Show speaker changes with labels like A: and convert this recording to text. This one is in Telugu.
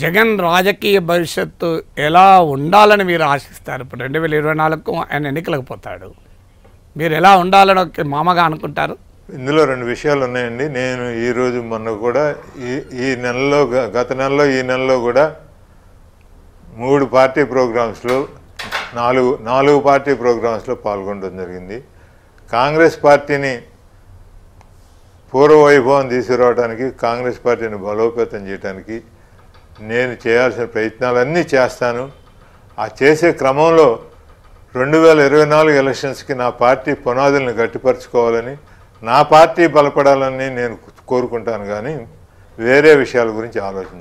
A: జగన్ రాజకీయ భవిష్యత్తు ఎలా ఉండాలని మీరు ఆశిస్తారు ఇప్పుడు రెండు వేల ఇరవై నాలుగు ఆయన ఎన్నికలకు పోతాడు మీరు ఎలా ఉండాలని మామగా అనుకుంటారు ఇందులో
B: రెండు విషయాలు ఉన్నాయండి నేను ఈరోజు మొన్న కూడా ఈ ఈ నెలలో గత నెలలో ఈ నెలలో కూడా మూడు పార్టీ ప్రోగ్రామ్స్లో నాలుగు నాలుగు పార్టీ ప్రోగ్రామ్స్లో పాల్గొనడం జరిగింది కాంగ్రెస్ పార్టీని పూర్వ వైభవం తీసుకురావడానికి కాంగ్రెస్ పార్టీని బలోపేతం చేయడానికి నేను చేయాల్సిన ప్రయత్నాలన్నీ చేస్తాను ఆ చేసే క్రమంలో రెండు వేల ఇరవై నాలుగు ఎలక్షన్స్కి నా పార్టీ పునాదులను గట్టిపరచుకోవాలని నా పార్టీ బలపడాలని నేను కోరుకుంటాను కానీ వేరే విషయాల గురించి ఆలోచించాను